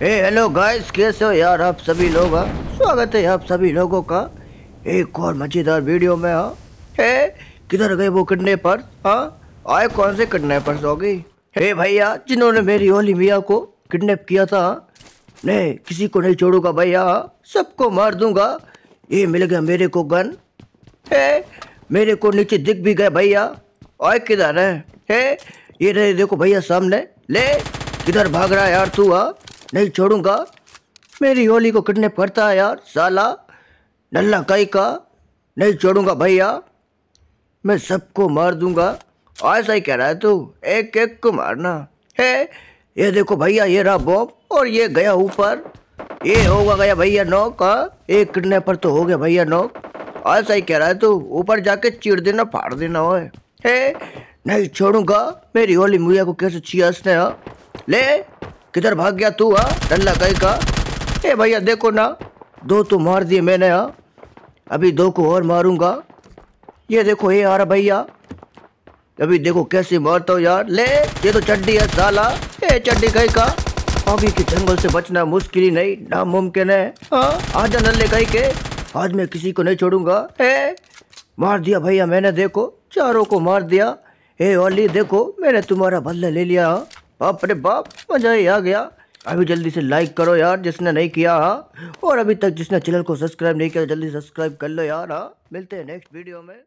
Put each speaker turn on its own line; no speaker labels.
ए hello guys कैसे हो यार आप सभी लोग हाँ स्वागत है आप सभी लोगों का एक और मजेदार वीडियो में हाँ हे किधर गए वो पर हाँ आए कौन से किडनेपर्स हो गई हे भैया जिन्होंने मेरी ओली मिया को किडनैप किया था हाँ? नहीं किसी को नहीं छोड़ूंगा भैया हाँ? सबको मार दूंगा ये मिल गया मेरे को गन हे मेरे को नीचे दिख भी गए भैया आए किधर है हे ये रहे देखो भैया सामने ले किधर भाग रहा है यार तू हाँ नहीं छोड़ूंगा मेरी होली को किडनेप करता है यार साला नल्ला कई का नहीं छोड़ूंगा भैया मैं सबको मार दूंगा ऐसा ही कह रहा है तू एक एक को मारना है ये देखो भैया ये रहा बॉम्ब और ये गया ऊपर ये होगा गया भैया नोक का हाँ? एक पर तो हो गया भैया नोक ऐसा ही कह रहा है तू ऊपर जाके चीर देना फाड़ देना हो है नहीं छोड़ूंगा मेरी होली मुया को कैसे छिया हाँ? ले किधर भाग गया तू आ हाँ? डल्ला गई का ए भैया देखो ना दो तो मार दिए मैंने आ हाँ? अभी दो को और मारूंगा ये देखो ये आ रहा भैया अभी देखो कैसे मारता हूँ यार ले ये तो चड्डी है साला ए चड्डी गई का आगे के जंगल से बचना मुश्किल ही नहीं नामुमकिन है हाँ? आजा नल्ले कही के आज मैं किसी को नहीं छोड़ूंगा ए मार दिया भैया मैंने देखो चारों को मार दिया ए ओली देखो मैंने तुम्हारा बदला ले लिया बाप अरे बाप मजा ही आ गया अभी जल्दी से लाइक करो यार जिसने नहीं किया हाँ और अभी तक जिसने चैनल को सब्सक्राइब नहीं किया तो जल्दी सब्सक्राइब कर लो यार हाँ मिलते हैं नेक्स्ट वीडियो में